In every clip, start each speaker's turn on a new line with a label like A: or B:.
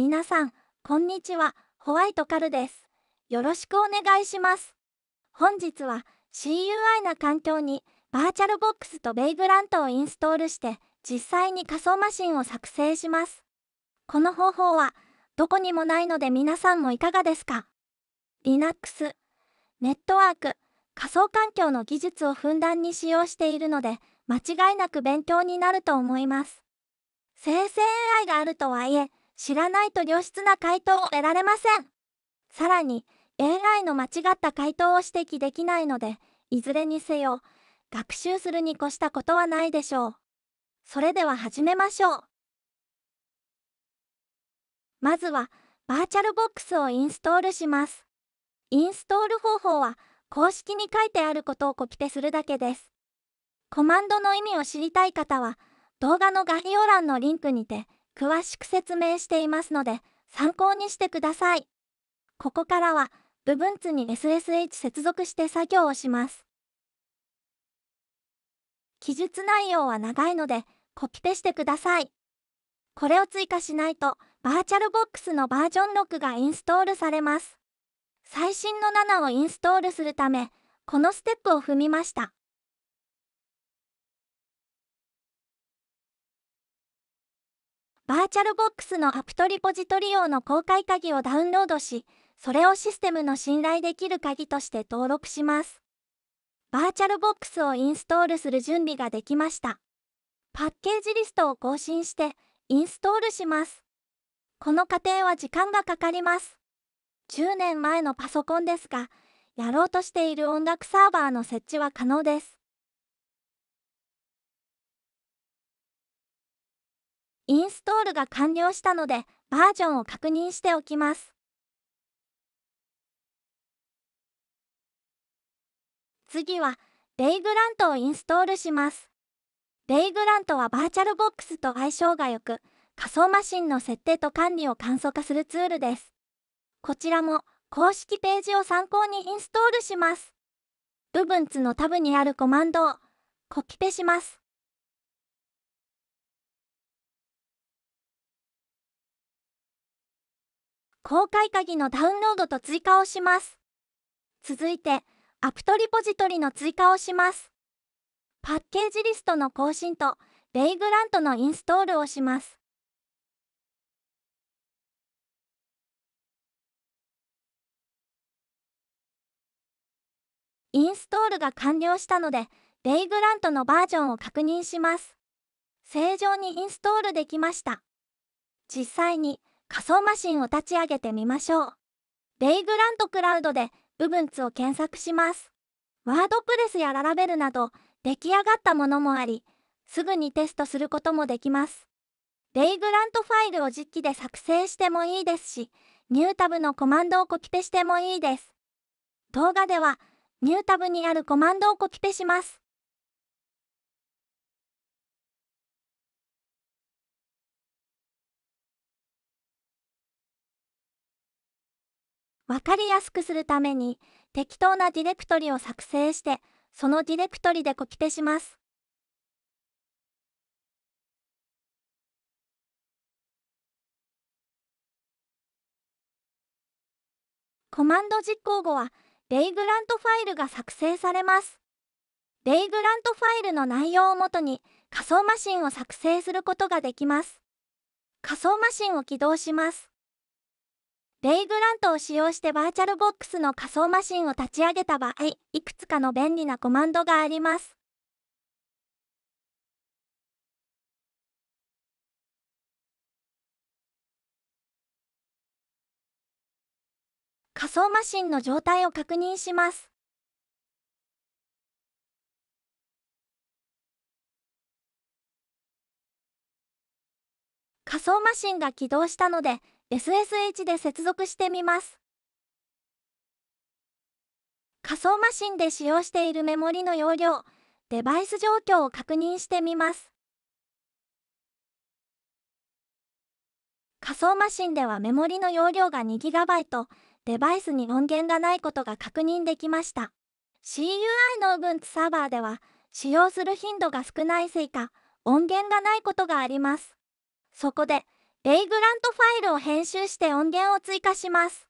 A: 皆さん、こんにちは。ホワイトカルです。よろしくお願いします。本日は CUI な環境にバーチャルボックスとベイグラントをインストールして実際に仮想マシンを作成します。この方法はどこにもないので皆さんもいかがですか ?Linux、ネットワーク、仮想環境の技術をふんだんに使用しているので間違いなく勉強になると思います。生成 AI があるとはいえ、知らないと良質な回答を得られません。さらに、AI の間違った回答を指摘できないので、いずれにせよ、学習するに
B: 越したことはないでしょう。それでは始めましょう。まずは、バーチャルボックスをインストールします。
A: インストール方法は、公式に書いてあることをコピペするだけです。コマンドの意味を知りたい方は、動画の概要欄のリンクにて、詳しく説明していますので参考にしてください。ここからは部分図に SSH 接続して作業をします。記述内容は長いのでコピペしてください。これを追加しないとバーチャルボックスのバージョン6がインストールされます。最新
B: の7をインストールするためこのステップを踏みました。バーチャルボックスのアプトリポジトリ用の公開鍵をダウンロードし、それをシステムの信頼
A: できる鍵として登録します。バーチャルボックスをインストールする準備ができました。パッケージリストを更新してインストールします。この過程は時間がかかります。10年前のパソコンで
B: すが、やろうとしている音楽サーバーの設置は可能です。インストールが完了したのでバージョンを確認しておきます。次はレイグラントをインストールし
A: ます。レイグラントはバーチャルボックスと相性が良く仮想マシンの設定と管理を簡素化するツールです。こちらも公式ページを参
B: 考にインストールします。部分図のタブにあるコマンドをコピペします。公開鍵のダウンロードと追加をします。続いて、アプトリポジトリの追加をします。パッケージリストの更新と、レイグラントのインストールをします。インストールが完了したので、レイグラントのバ
A: ージョンを確認します。正常にインストールできました。実際に仮想マシンを立ち上げてみましょう。レイグラントクラウドで部分ツを検索します。ワードプレスやララベルなど出来上がったものもあり、すぐにテストすることもできます。レイグラントファイルを実機で作成してもいいですし、ニュータブのコマンドをコピペしてもいいです。
B: 動画では、ニュータブにあるコマンドをコピペします。わかりやすくするために、適当なディレクトリを作成して、そのディレクトリでコピペします。コマンド実行後は、レイグラントファイルが作成されます。レイグラントファイルの
A: 内容をもとに、仮想マシンを作成することができます。仮想マシンを起動します。レイグラントを使用してバーチャルボックスの仮想
B: マシンを立ち上げた場合、いくつかの便利なコマンドがあります。仮想マシンの状態を確認します。仮想マシンが起動したので、SSH で接続してみます。仮想マシンで使用しているメモリの容量、デバイス状況を確認してみます。仮想マシンではメモリの容量が 2GB、デバイスに音源がないこ
A: とが確認できました。CUI の Ubuntu サーバーでは、使用する頻度が少ないせいか、音源がないことがあります。そこで、レイグラントファイルを編集して音源を追加します。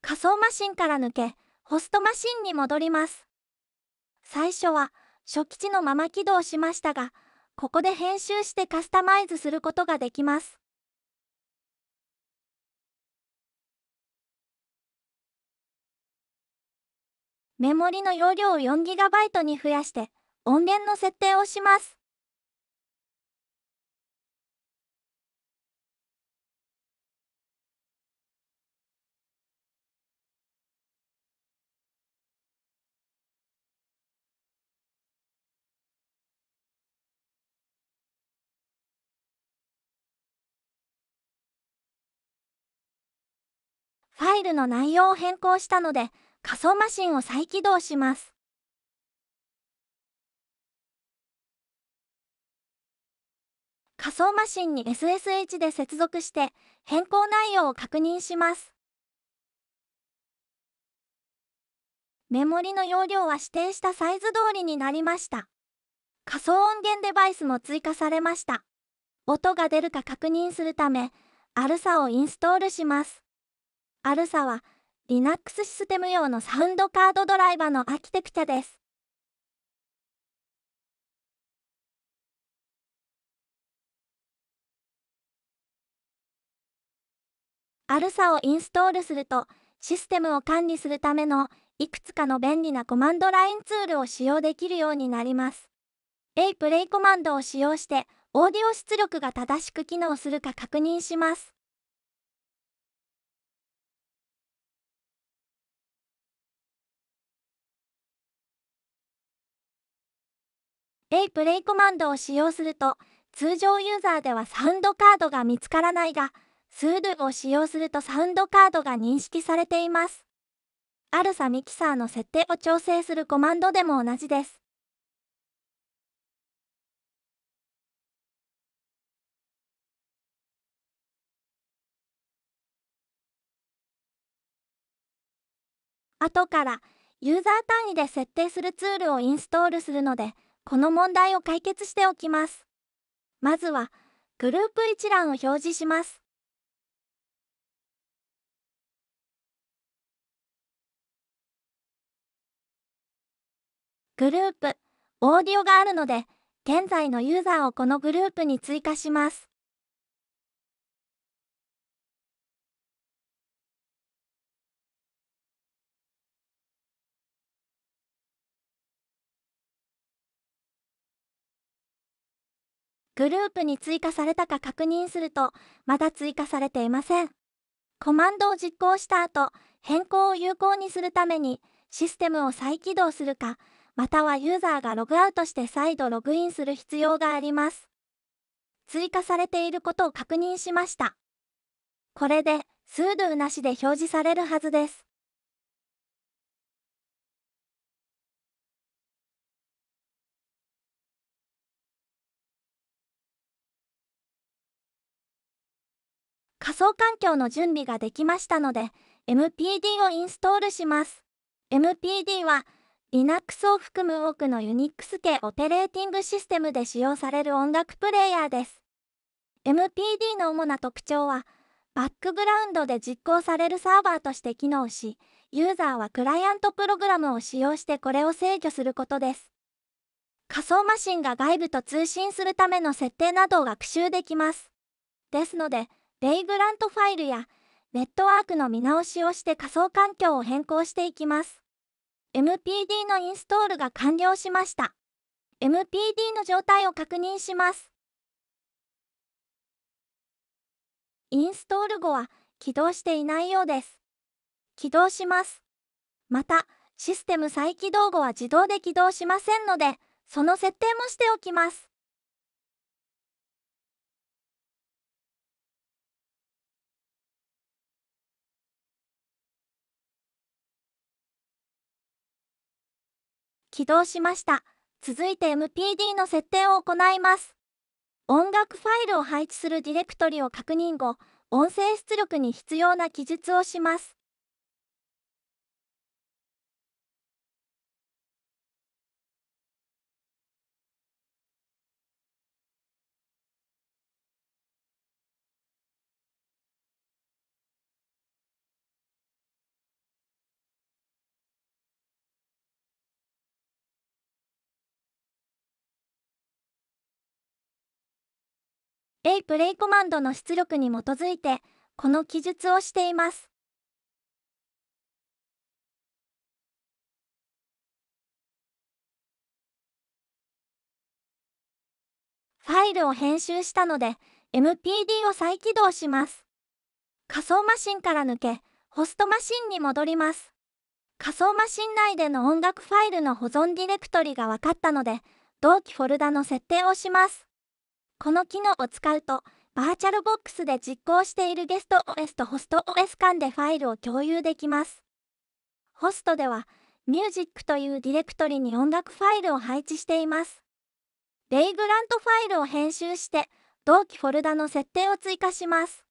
A: 仮想マシンから抜け、ホストマシンに戻ります。最初は初期値のまま起動
B: しましたが、ここで編集してカスタマイズすることができます。メモリの容量を 4GB に増やして、音源の設定をします。ファイルの内容を変更したので、仮想マシンを再起動します。仮想マシンに SSH で接続して変更内容を確認します。メモリの容量は指定したサイズ通りになりました。
A: 仮想音源デバイスも追加されました。音が出るか確認するため、アルサをインストールします。アルサは Linux システム用の
B: サウンドカードドライバーのアーキテクチャです。アルサをインストールするとシステムを管理するため
A: のいくつかの便利なコマンドラインツールを使用できるようになります。
B: A プレイコマンドを使用してオーディオ出力が正しく機能するか確認します。A プレイコマンドを使用すると通常ユーザーではサウンドカードが見つからないが
A: スー d を使用するとサウンドカードが認識されていますアル
B: サミキサーの設定を調整するコマンドでも同じです後からユーザー単位で設定するツールをインストールするのでこの問題を解決しておきます。まずは、グループ一覧を表示します。グループ、オーディオがあるので、現在のユーザーをこのグループに追加します。グループに追加されたか確認すると、まだ追
A: 加されていません。コマンドを実行した後、変更を有効にするために、システムを再起動するか、またはユーザーがログアウトして再度ログインする必要があります。追加されていることを確認しました。
B: これで、数度なしで表示されるはずです。仮想環境の準備ができましたので MPD をインストールします
A: MPD は Linux を含む多くの Unix 系オペレーティングシステムで使用される音楽プレイヤーです MPD の主な特徴はバックグラウンドで実行されるサーバーとして機能しユーザーはクライアントプログラムを使用してこれを制御することです仮想マシンが外部と通信するための設定などを学習できますですのでレイグラントファイルやネットワークの見直しをして仮想環境を変更していきま
B: す。MPD のインストールが完了しました。MPD の状態を確認します。インストール後は起動していないようです。起動します。また、システム再起動後は自動で起動しませんので、その設定もしておきます。起動しました。続いて MPD の設
A: 定を行います。音楽ファイルを配置するディレクトリを確認後、
B: 音声出力に必要な記述をします。レイプレイコマンドの出力に基づいて、この記述をしています。ファイルを編集したので、MPD を再起動しま
A: す。仮想マシンから抜け、ホストマシンに戻ります。仮想マシン内での音楽ファイルの保存ディレクトリが分かったので、同期フォルダの設定をします。この機能を使うと、バーチャルボックスで実行しているゲスト OS とホスト OS 間でファイルを共有できます。ホストでは、ミュージックというディレクトリに音楽ファイルを配置しています。
B: レイグラントファイルを編集して、同期フォルダの設定を追加します。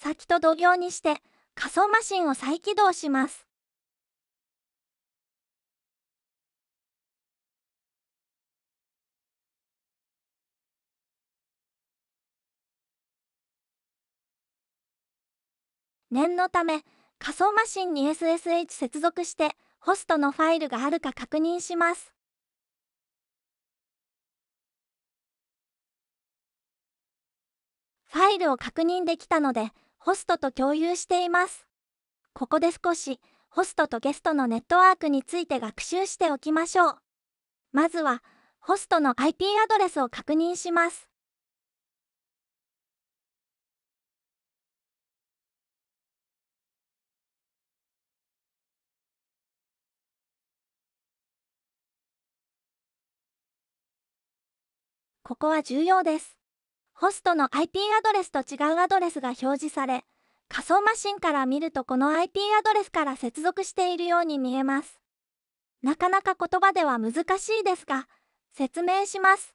B: 先と同様にして仮想マシンを再起動します。念のため仮想マシンに SSH 接続してホストのファイルがあるか確認します。ファイルを確認できたのでホストと共有しています。ここで少しホス
A: トとゲストのネットワークについて学習しておきましょう。まずはホ
B: ストの IP アドレスを確認します。ここは重要です。ホストの IP アドレスと違う
A: アドレスが表示され、仮想マシンから見るとこの IP アドレスから接続しているように見えます。なかなか言葉では難しいですが、説明します。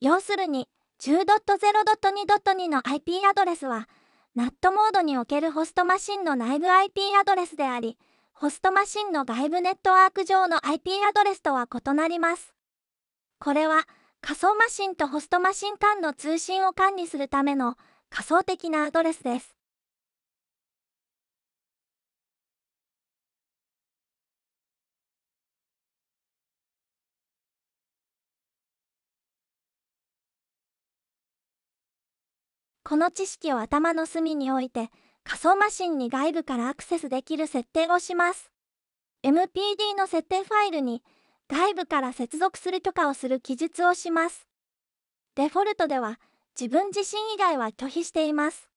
A: 要するに、10.0.2.2の IP アドレスは、NAT モードにおけるホストマシンの内部 IP アドレスであり、ホストマシンの外部ネットワーク上の IP アドレスとは異なります。こ
B: れは、仮想マシンとホストマシン間の通信を管理するための仮想的なアドレスです。この知識を頭の隅に置いて仮想マシンに外部からアクセスできる設定をします。
A: MPD の設定ファイルに外部から接続する許可をする記
B: 述をします。デフォルトでは自分自身以外は拒否しています。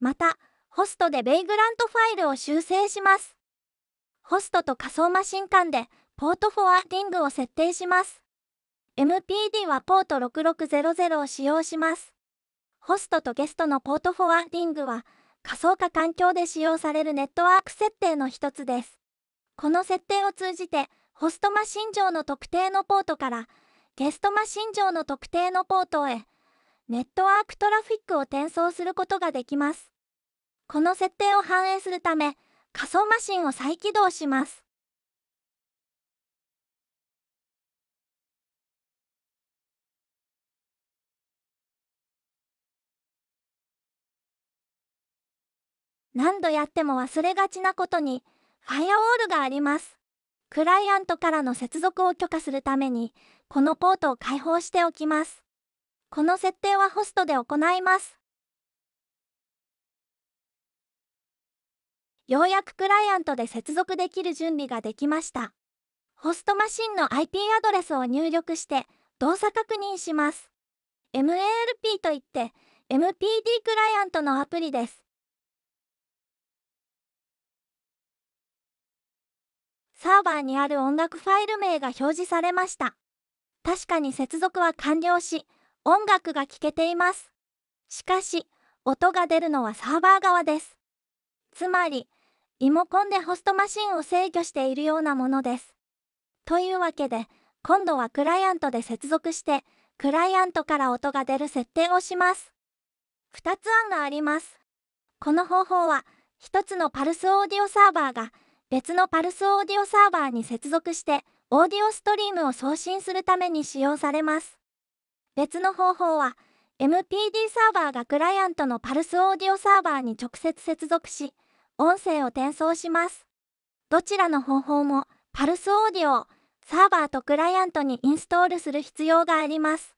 B: また、ホストでベイグラントファイルを修正します。ホストと仮想マシン間で
A: ポートフォワーディングを設定します。MPD はポート6600を使用します。ホストとゲストのポートフォワーディングは仮想化環境で使用されるネットワーク設定の一つです。この設定を通じてホストマシン上の特定のポートからゲストマシン上の特定のポートへネットワークトラフィックを転送することができます。この
B: 設定を反映するため、仮想マシンを再起動します。何度やっても忘れがちなことに、ファイアウォールがあります。クライ
A: アントからの接続を許可するために、このポートを開放しておきます。
B: この設定はホストで行います。ようやくクライアントで接続できる準備ができました。
A: ホストマシンの IP アドレスを入力して動作確認します。
B: MALP といって MPD クライアントのアプリです。サーバーにある音楽ファイル名が表示されました。確かに接続は完了し、
A: 音楽が聴けています。しかし、音が出るのはサーバー側です。つまり、リモコンでホストマシンを制御しているようなものです。というわけで、今度はクライアントで接続して、クライアントから音が出る設定をします。2つ案があります。この方法は、1つのパルスオーディオサーバーが、別のパルスオーディオサーバーに接続して、オーディオストリームを送信するために使用されます。別の方法は MPD サーバーがクライアントのパルスオーディオサーバーに直接接続し音声を転送しますどちらの方法もパルスオーディオをサーバーとクライアントにインストールする必要があります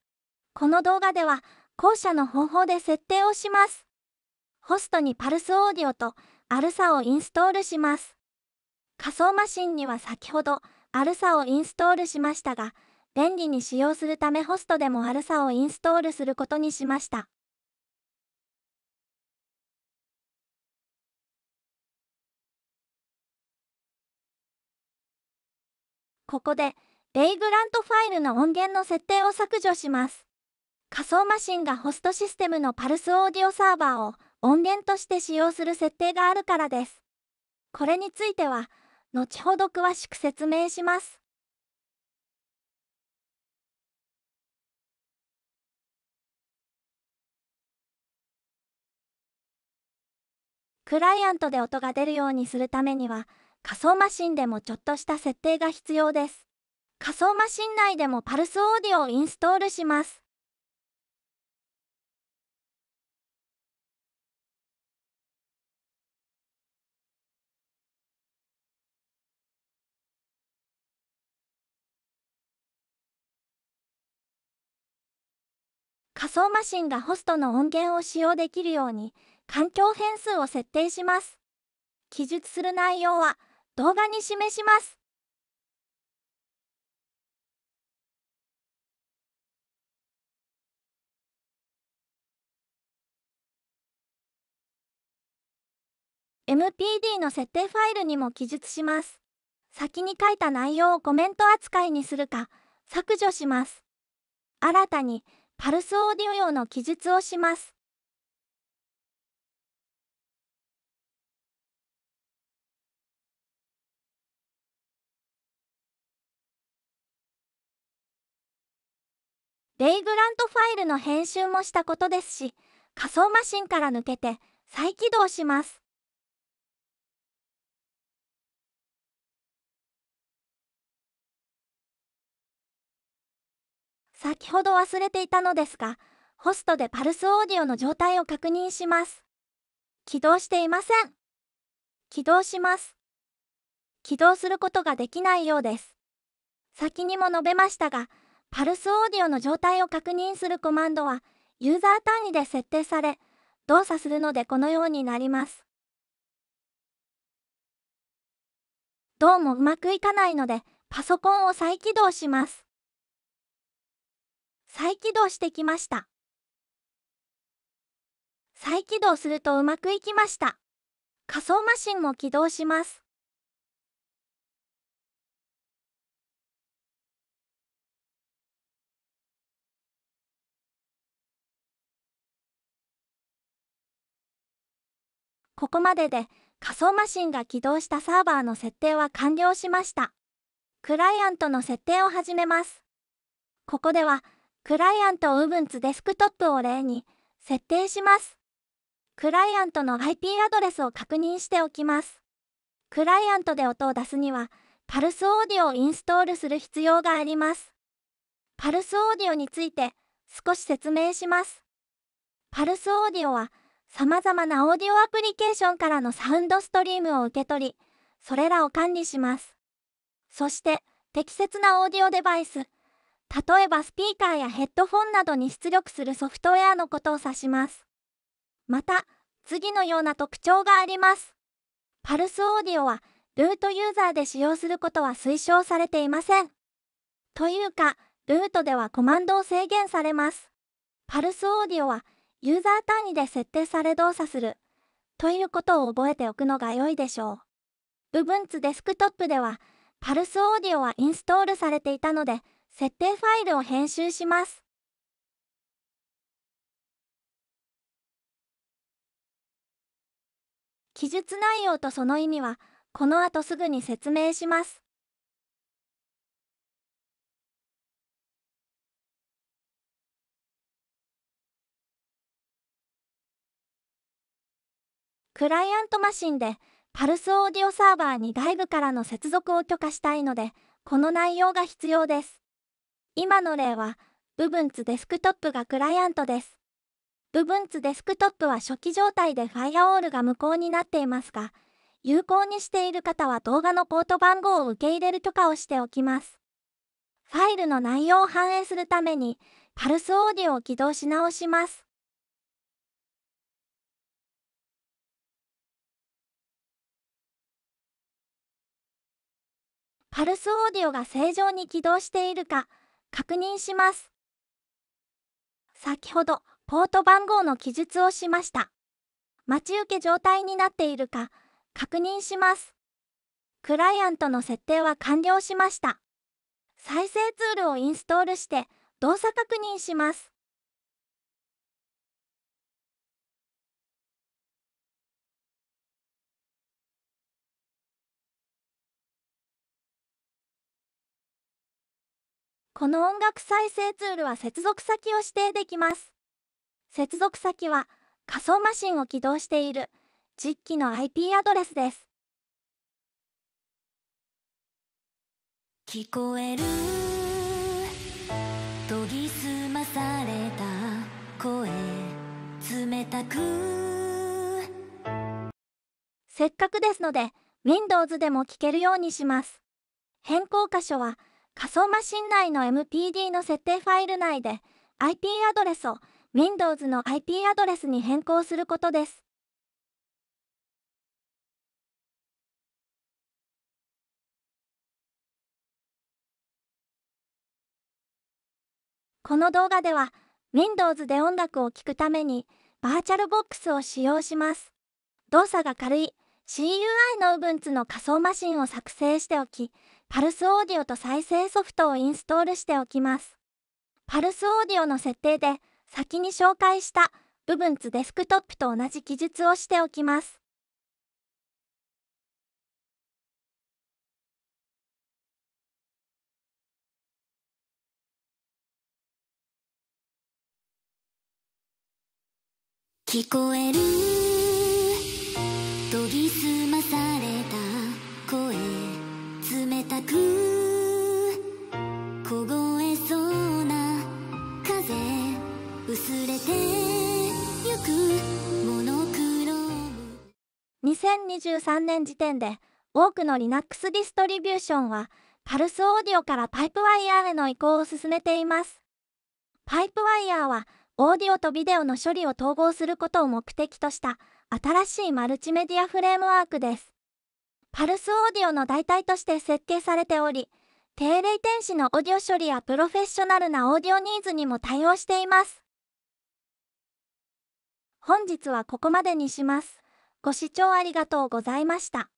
A: この動画では後者の方法で設定をしますホストにパルスオーディオとアルサをインストールします仮想マシンには先ほどアルサをインストールしましたが便利に使用するためホストでもアルサをインスト
B: ールすることにしました。ここで、ベイグラントファイルの音源の設定を削除します。
A: 仮想マシンがホストシステムのパルスオーディオサーバーを音源として使用する設
B: 定があるからです。これについては、後ほど詳しく説明します。クライアントで音が出るようにするためには仮想マシンでもちょっとした設定が必要です。仮想マシン内でもパルスオーディオをインストールします。仮想マシンがホストの音源を使用できるように環境変数を設定します。記述する内容は動画に示します。MPD の設定ファイルにも記述します。先に書いた内容をコメント扱いにするか削除します。新たにパルスオーディオ用の記述をします。レイグラントファイルの編集もしたことですし、仮想マシンから抜けて再起動します。先ほど忘れていたのですが、ホストでパルスオーディオの状態を確認します。起動していま
A: せん。起動します。起動することができないようです。先にも述べましたが、パルスオーディオの状態を確認するコマンドはユーザー単位で設定され動作するのでこのようになります。
B: どうもうまくいかないのでパソコンを再起動します。再起動してきました。再起動するとうまくいきました。仮想マシンも起動します。ここまでで仮想マシンが起動したサーバーの設定は完了しました。
A: クライアントの設定を始めます。ここでは、クライアント Ubuntu デスクトップを例に設定します。クライアントの IP アドレスを確認しておきます。クライアントで音を出すには、パルスオーディオをインストールする必要があります。パルスオーディオについて少し説明します。パルスオーディオは様々なオーディオアプリケーションからのサウンドストリームを受け取り、それらを管理します。そして、適切なオーディオデバイス、例えばスピーカーやヘッドフォンなどに出力するソフトウェアのことを指します。また、次のような特徴があります。パルスオーディオは、ルートユーザーで使用することは推奨されていません。というか、ルートではコマンドを制限されます。パルスオーディオは、ユーザー単位で設定され動作するということを覚えておくのが良いでしょう。部分図デスクトップでは、パルスオーディオは
B: インストールされていたので、設定ファイルを編集します。記述内容とその意味は、この後すぐに説明します。クライアントマシンでパルスオーディオサーバーに外部からの接続を許可したいので、
A: この内容が必要です。今の例は、部分図デスクトップがクライアントです。部分図デスクトップは初期状態でファイアウォールが無効になっていますが、有効にしている方は動画のポート番号を受け入れる許可をしてお
B: きます。ファイルの内容を反映するために、パルスオーディオを起動し直します。パルスオーディオが正常に起動しているか確認します。
A: 先ほどポート番号の記述をしました。待ち受け状態になっているか確認します。クライアントの設定は完了しました。
B: 再生ツールをインストールして動作確認します。この音楽再生ツールは接続先を指定できま
A: す。接続先は仮想マシンを起動している実機の IP アドレスです。聞こえる研ぎ澄まされた声冷たくせっかくですので Windows でも聞けるようにします。変更箇所は仮想マシン内の MPD の設定ファイル内で IP アドレス
B: を Windows の IP アドレスに変更することです。この動画では Windows で音楽を聴くためにバーチャルボックスを使用します。動作が軽
A: い CUI の Ubuntu の仮想マシンを作成しておきパルスオーディオと再生ソフトをインストールしておきます。パルスオーディオの設定で
B: 先に紹介した部分図デスクトップと同じ記述をしておきます。聞こえる
A: 研ぎ澄む2023年時点で多くの Linux ディストリビューションはパルスオーディオからパイプワイヤーへの移行を進めています。パイプワイヤーはオーディオとビデオの処理を統合することを目的とした新しいマルチメディアフレームワークです。パルスオーディオの代替として設計されており、低レイテンシのオーディオ処理やプロフェッショナルなオーディオニーズにも対応しています。
B: 本日はここまでにします。ご視聴ありがとうございました。